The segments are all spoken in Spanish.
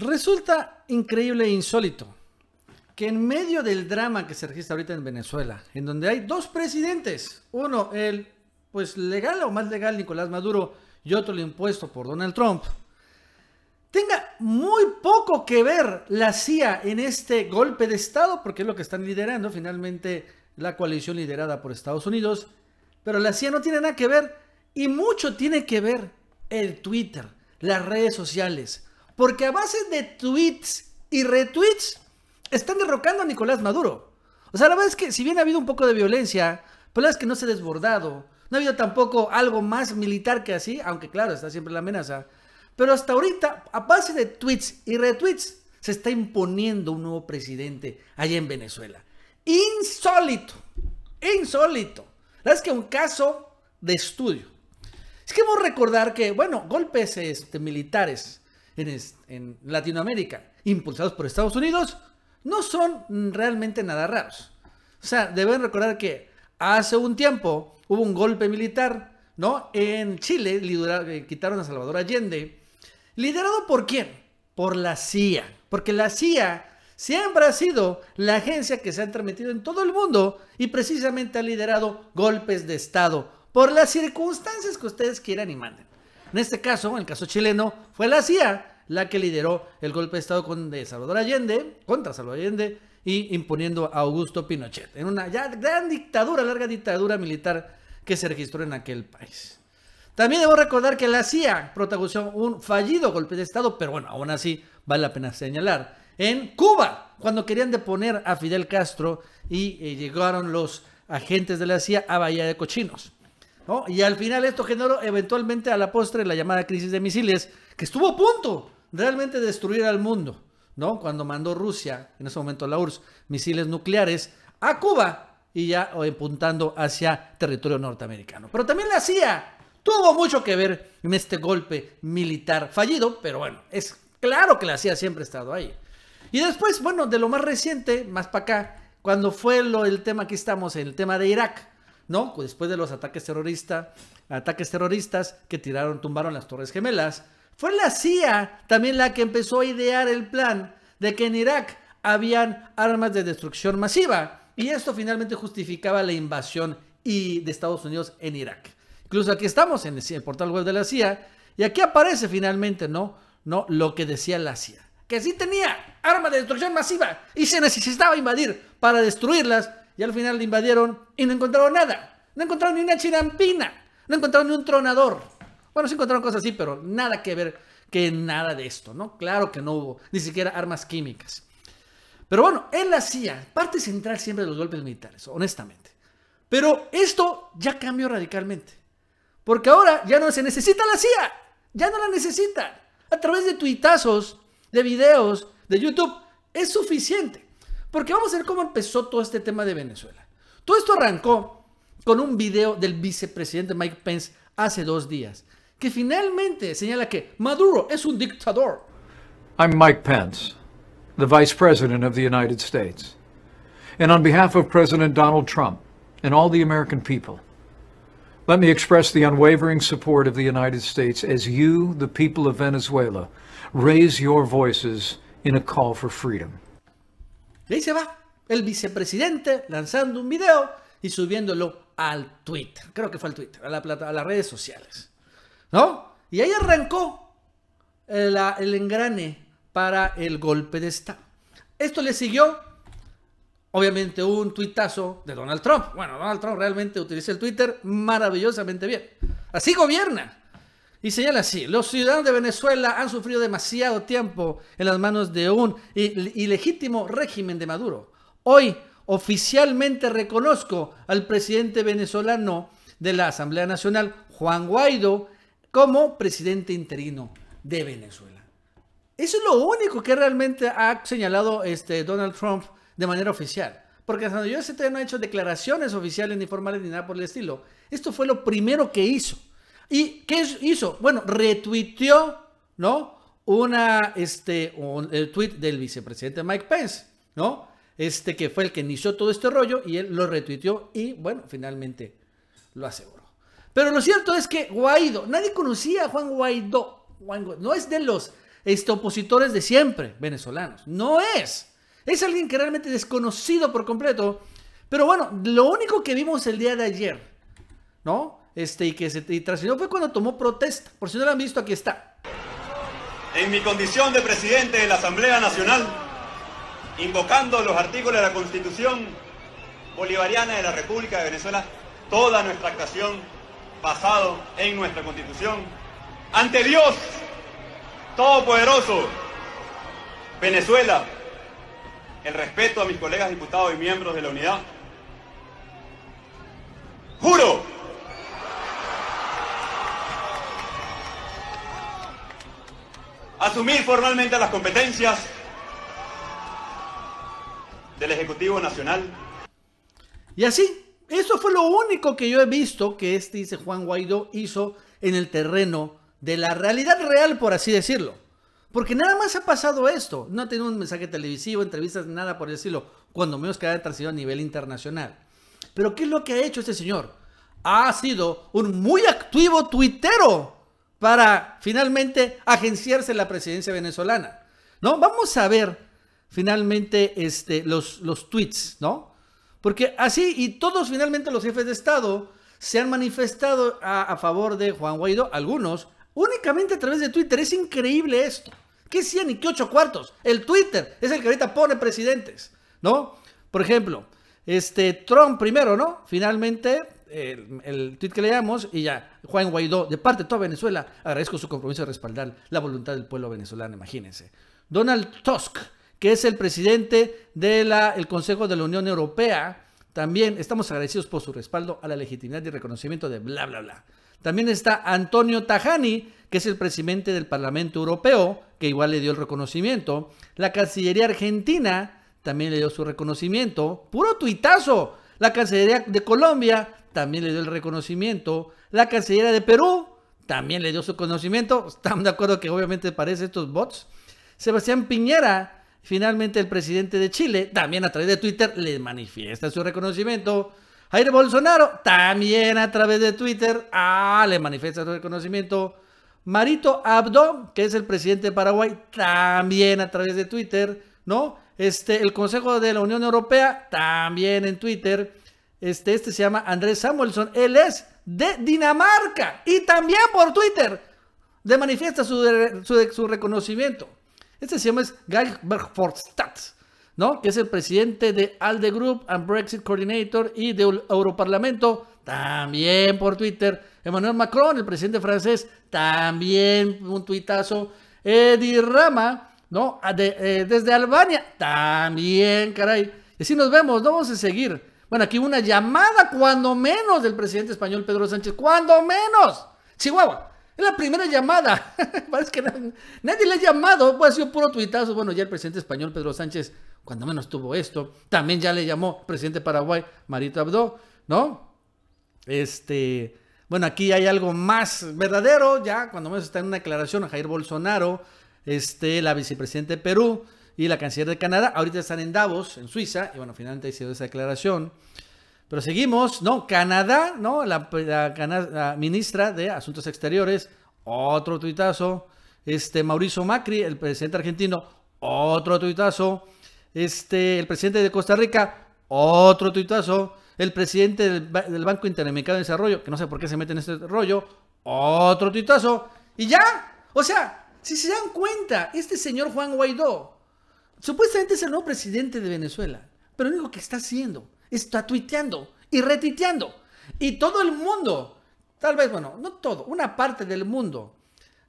Resulta increíble e insólito que en medio del drama que se registra ahorita en Venezuela, en donde hay dos presidentes, uno el pues legal o más legal Nicolás Maduro y otro el impuesto por Donald Trump, tenga muy poco que ver la CIA en este golpe de Estado, porque es lo que están liderando finalmente la coalición liderada por Estados Unidos, pero la CIA no tiene nada que ver y mucho tiene que ver el Twitter, las redes sociales, porque a base de tweets y retweets están derrocando a Nicolás Maduro. O sea, la verdad es que si bien ha habido un poco de violencia, pero la verdad es que no se ha desbordado. No ha habido tampoco algo más militar que así, aunque claro, está siempre la amenaza. Pero hasta ahorita, a base de tweets y retweets, se está imponiendo un nuevo presidente allá en Venezuela. Insólito, insólito. La verdad es que un caso de estudio. Es que vamos a recordar que, bueno, golpes este, militares en, Latinoamérica, impulsados por Estados Unidos, no son realmente nada raros. O sea, deben recordar que hace un tiempo hubo un golpe militar, ¿no? En Chile eh, quitaron a Salvador Allende. ¿Liderado por quién? Por la CIA. Porque la CIA siempre ha sido la agencia que se ha transmitido en todo el mundo y precisamente ha liderado golpes de Estado por las circunstancias que ustedes quieran y manden. En este caso, en el caso chileno, fue la CIA la que lideró el golpe de Estado con, Salvador Allende, contra Salvador Allende, y imponiendo a Augusto Pinochet, en una ya gran dictadura, larga dictadura militar que se registró en aquel país. También debo recordar que la CIA protagonizó un fallido golpe de Estado, pero bueno, aún así vale la pena señalar. En Cuba, cuando querían deponer a Fidel Castro y eh, llegaron los agentes de la CIA a Bahía de Cochinos. Y al final esto generó eventualmente a la postre la llamada crisis de misiles, que estuvo a punto de realmente destruir al mundo, ¿no? Cuando mandó Rusia, en ese momento la URSS, misiles nucleares a Cuba y ya apuntando hacia territorio norteamericano. Pero también la CIA tuvo mucho que ver en este golpe militar fallido, pero bueno, es claro que la CIA siempre ha estado ahí. Y después, bueno, de lo más reciente, más para acá, cuando fue lo, el tema que estamos, en, el tema de Irak, ¿no? Pues después de los ataques, terroristas, ataques terroristas que tiraron, tumbaron las Torres Gemelas. Fue la CIA también la que empezó a idear el plan de que en Irak habían armas de destrucción masiva. Y esto finalmente justificaba la invasión de Estados Unidos en Irak. Incluso aquí estamos en el portal web de la CIA y aquí aparece finalmente, ¿no? ¿No? Lo que decía la CIA. Que sí tenía armas de destrucción masiva y se necesitaba invadir para destruirlas y al final le invadieron y no encontraron nada. No encontraron ni una chirampina, no encontraron ni un tronador. Bueno, sí encontraron cosas así, pero nada que ver que nada de esto, ¿no? Claro que no hubo ni siquiera armas químicas. Pero bueno, en la CIA, parte central siempre de los golpes militares, honestamente. Pero esto ya cambió radicalmente. Porque ahora ya no se necesita la CIA, ya no la necesita. A través de tuitazos, de videos, de YouTube, es suficiente porque vamos a ver cómo empezó todo este tema de Venezuela. Todo esto arrancó con un video del vicepresidente Mike Pence hace dos días, que finalmente señala que Maduro es un dictador. I'm Mike Pence, the Vice President of the United States. And on behalf of President Donald Trump and all the American people, Let me express the unwavering support of the United States as you, the people of Venezuela, raise your voices in a call for freedom. Y ahí se va el vicepresidente lanzando un video y subiéndolo al Twitter. Creo que fue al Twitter, a, la plata, a las redes sociales. ¿No? Y ahí arrancó el, ah, el engrane para el golpe de Estado. Esto le siguió, obviamente, un tuitazo de Donald Trump. Bueno, Donald Trump realmente utiliza el Twitter maravillosamente bien. Así gobierna. Y señala así, los ciudadanos de Venezuela han sufrido demasiado tiempo en las manos de un ilegítimo régimen de Maduro. Hoy oficialmente reconozco al presidente venezolano de la Asamblea Nacional, Juan Guaidó, como presidente interino de Venezuela. Eso es lo único que realmente ha señalado este Donald Trump de manera oficial. Porque hasta donde yo no ha hecho declaraciones oficiales ni formales ni nada por el estilo. Esto fue lo primero que hizo. ¿Y qué hizo? Bueno, retuiteó, ¿no? Una, este, el tweet del vicepresidente Mike Pence, ¿no? Este que fue el que inició todo este rollo y él lo retuiteó y, bueno, finalmente lo aseguró. Pero lo cierto es que Guaido, nadie conocía a Juan Guaidó. Juan no es de los este, opositores de siempre venezolanos, no es. Es alguien que realmente desconocido por completo. Pero bueno, lo único que vimos el día de ayer, ¿no? Este, y que se y fue cuando tomó protesta. Por si no lo han visto, aquí está. En mi condición de presidente de la Asamblea Nacional, invocando los artículos de la Constitución Bolivariana de la República de Venezuela, toda nuestra actuación basado en nuestra Constitución, ante Dios Todopoderoso, Venezuela, el respeto a mis colegas diputados y miembros de la unidad. Juro asumir formalmente las competencias del Ejecutivo Nacional. Y así, eso fue lo único que yo he visto que este, dice Juan Guaidó, hizo en el terreno de la realidad real, por así decirlo. Porque nada más ha pasado esto. No ha tenido un mensaje televisivo, entrevistas, nada por decirlo. Cuando menos que haya trascendido a nivel internacional. Pero ¿qué es lo que ha hecho este señor? Ha sido un muy activo tuitero para finalmente agenciarse la presidencia venezolana. ¿No? Vamos a ver finalmente este, los, los tweets, ¿no? Porque así, y todos finalmente los jefes de Estado se han manifestado a, favor de Juan Guaidó, algunos, únicamente a través de Twitter. Es increíble esto. ¿Qué 100 y qué ocho cuartos? El Twitter es el que ahorita pone presidentes, ¿no? Por ejemplo, este Trump primero, ¿no? Finalmente el, el tweet que leamos y ya, Juan Guaidó, de parte de toda Venezuela, agradezco su compromiso de respaldar la voluntad del pueblo venezolano, imagínense. Donald Tusk, que es el presidente del Consejo de la Unión Europea, también estamos agradecidos por su respaldo a la legitimidad y reconocimiento de bla, bla, bla. También está Antonio Tajani, que es el presidente del Parlamento Europeo, que igual le dio el reconocimiento. La Cancillería Argentina también le dio su reconocimiento. Puro tuitazo. La Cancillería de Colombia también le dio el reconocimiento. La canciller de Perú también le dio su conocimiento. Estamos de acuerdo que obviamente parece estos bots. Sebastián Piñera, finalmente el presidente de Chile, también a través de Twitter le manifiesta su reconocimiento. Jair Bolsonaro, también a través de Twitter, ah, le manifiesta su reconocimiento. Marito Abdo, que es el presidente de Paraguay, también a través de Twitter, ¿no? Este, el Consejo de la Unión Europea, también en Twitter. Este, este, se llama Andrés Samuelson. Él es de Dinamarca y también por Twitter de manifiesta su, su, reconocimiento. Este se llama es Guy ¿no? que es el presidente de ALDE Group and Brexit Coordinator y del Europarlamento, también por Twitter. Emmanuel Macron, el presidente francés, también un tuitazo. Eddie Rama, ¿no? Ah, eh, desde Albania, también, caray. Y así nos vemos, ¿no? vamos a seguir. Bueno, aquí una llamada, cuando menos, del presidente español Pedro Sánchez. ¡Cuando menos! Chihuahua. Es la primera llamada. Parece que nadie, le ha llamado. Pues ha sido puro tuitazo. Bueno, ya el presidente español Pedro Sánchez, cuando menos tuvo esto. También ya le llamó presidente de Paraguay Marito Abdo, ¿no? Este. Bueno, aquí hay algo más verdadero. Ya cuando menos está en una declaración a Jair Bolsonaro, este, la vicepresidenta de Perú y la canciller de Canadá. Ahorita están en Davos, en Suiza, y bueno, finalmente ha sido esa declaración. Pero seguimos, ¿no? Canadá, ¿no? La, ministra de Asuntos Exteriores, otro tuitazo. Este, Mauricio Macri, el presidente argentino, otro tuitazo. Este, el presidente de Costa Rica, otro tuitazo. El presidente del, del Banco Interamericano de Desarrollo, que no sé por qué se mete en este rollo, otro tuitazo. Y ya, o sea, si se dan cuenta, este señor Juan Guaidó Supuestamente es el nuevo presidente de Venezuela, pero lo único que está haciendo está tuiteando y retuiteando... Y todo el mundo, tal vez, bueno, no todo, una parte del mundo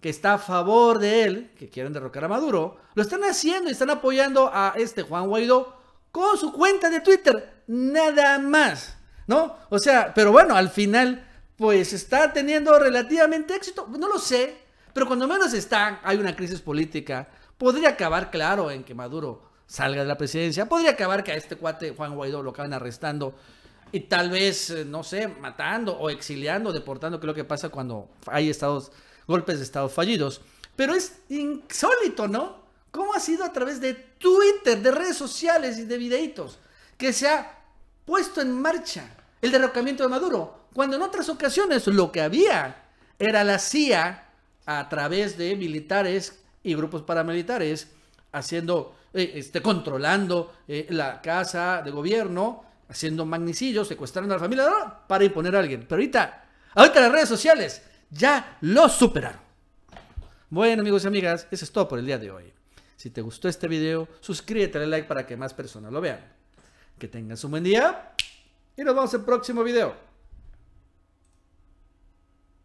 que está a favor de él, que quieren derrocar a Maduro, lo están haciendo y están apoyando a este Juan Guaidó con su cuenta de Twitter, nada más, ¿no? O sea, pero bueno, al final, pues está teniendo relativamente éxito, no lo sé, pero cuando menos está, hay una crisis política, Podría acabar, claro, en que Maduro salga de la presidencia. Podría acabar que a este cuate Juan Guaidó lo acaben arrestando y tal vez, eh, no sé, matando o exiliando, deportando, que es lo que pasa cuando hay estados, golpes de estado fallidos. Pero es insólito, ¿no? ¿Cómo ha sido a través de Twitter, de redes sociales y de videitos que se ha puesto en marcha el derrocamiento de Maduro? Cuando en otras ocasiones lo que había era la CIA a través de militares y grupos paramilitares haciendo, eh, este, controlando eh, la casa de gobierno, haciendo magnicidios, secuestrando a la familia para imponer a alguien. Pero ahorita, ahorita las redes sociales ya lo superaron. Bueno, amigos y amigas, eso es todo por el día de hoy. Si te gustó este video, suscríbete, dale like para que más personas lo vean. Que tengas un buen día y nos vemos en el próximo video.